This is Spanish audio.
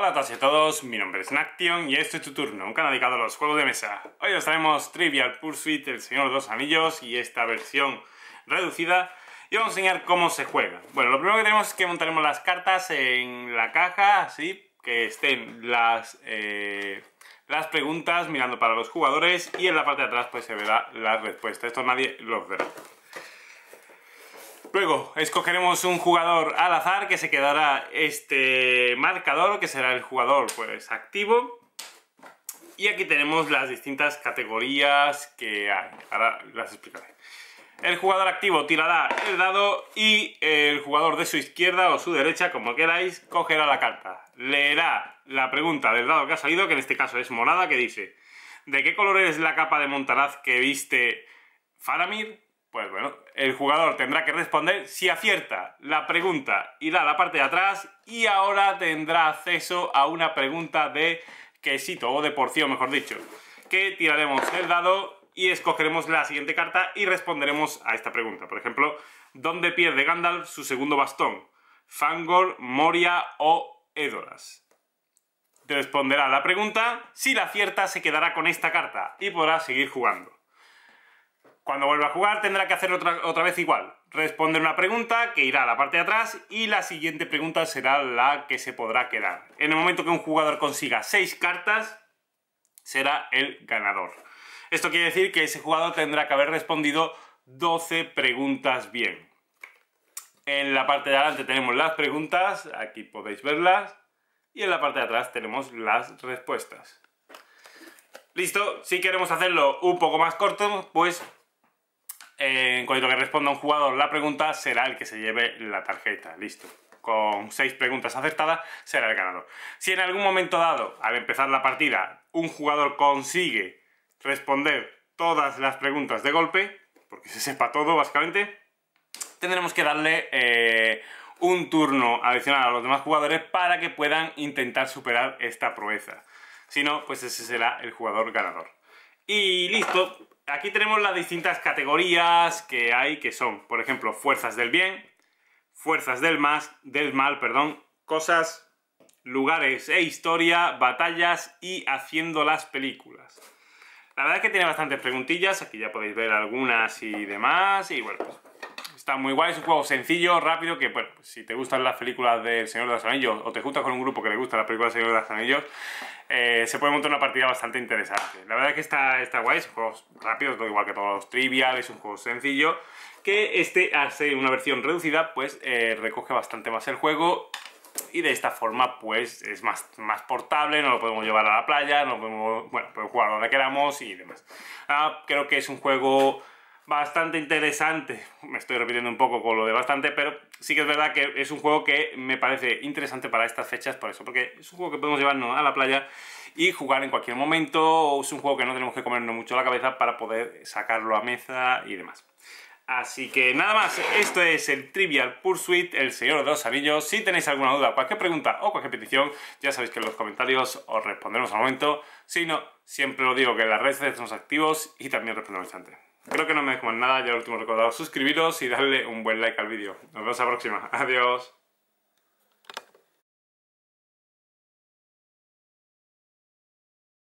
Hola a todos y a todos, mi nombre es Naction y esto es tu turno, un canal dedicado a los juegos de mesa. Hoy os traemos Trivial Pursuit, El Señor de los Anillos y esta versión reducida y vamos a enseñar cómo se juega. Bueno, lo primero que tenemos es que montaremos las cartas en la caja, así que estén las, eh, las preguntas mirando para los jugadores y en la parte de atrás pues se verá la respuesta, esto nadie los verá. Luego escogeremos un jugador al azar que se quedará este marcador, que será el jugador pues activo. Y aquí tenemos las distintas categorías que hay. Ahora las explicaré. El jugador activo tirará el dado y el jugador de su izquierda o su derecha, como queráis, cogerá la carta. Leerá la pregunta del dado que ha salido, que en este caso es morada, que dice ¿De qué color es la capa de Montaraz que viste Faramir? Pues bueno, el jugador tendrá que responder si acierta la pregunta, irá a la parte de atrás y ahora tendrá acceso a una pregunta de quesito o de porción, mejor dicho, que tiraremos el dado y escogeremos la siguiente carta y responderemos a esta pregunta. Por ejemplo, ¿dónde pierde Gandalf su segundo bastón? Fangor, Moria o Edoras. Te responderá la pregunta, si la acierta se quedará con esta carta y podrá seguir jugando. Cuando vuelva a jugar tendrá que hacer otra, otra vez igual. Responder una pregunta que irá a la parte de atrás y la siguiente pregunta será la que se podrá quedar. En el momento que un jugador consiga 6 cartas, será el ganador. Esto quiere decir que ese jugador tendrá que haber respondido 12 preguntas bien. En la parte de adelante tenemos las preguntas, aquí podéis verlas, y en la parte de atrás tenemos las respuestas. Listo, si queremos hacerlo un poco más corto, pues en cuanto que responda un jugador la pregunta, será el que se lleve la tarjeta. Listo. Con seis preguntas aceptadas será el ganador. Si en algún momento dado, al empezar la partida, un jugador consigue responder todas las preguntas de golpe, porque se sepa todo básicamente, tendremos que darle eh, un turno adicional a los demás jugadores para que puedan intentar superar esta proeza. Si no, pues ese será el jugador ganador. Y listo, Aquí tenemos las distintas categorías que hay, que son, por ejemplo, fuerzas del bien, fuerzas del, más, del mal, perdón, cosas, lugares e historia, batallas y haciendo las películas. La verdad es que tiene bastantes preguntillas, aquí ya podéis ver algunas y demás, y bueno, pues está muy guay, es un juego sencillo, rápido, que pues, si te gustan las películas del Señor de los Anillos o te juntas con un grupo que le gusta la película del Señor de los Anillos, eh, se puede montar una partida bastante interesante. La verdad es que está, está guay, es un juego rápido, igual que todos los triviales, es un juego sencillo, que este, hace una versión reducida, pues eh, recoge bastante más el juego y de esta forma pues es más, más portable, no lo podemos llevar a la playa, no podemos, bueno, podemos jugar donde queramos y demás. Ah, creo que es un juego bastante interesante. Me estoy repitiendo un poco con lo de bastante, pero sí que es verdad que es un juego que me parece interesante para estas fechas, por eso, porque es un juego que podemos llevarnos a la playa y jugar en cualquier momento, o es un juego que no tenemos que comernos mucho la cabeza para poder sacarlo a mesa y demás. Así que nada más, esto es el Trivial Pursuit, el Señor de los Anillos. Si tenéis alguna duda, cualquier pregunta o cualquier petición, ya sabéis que en los comentarios os responderemos al momento. Si no, siempre lo digo que en las redes estamos activos y también respondemos antes Creo que no me dejo más nada, ya lo último recordado, suscribiros y darle un buen like al vídeo. Nos vemos la próxima. Adiós.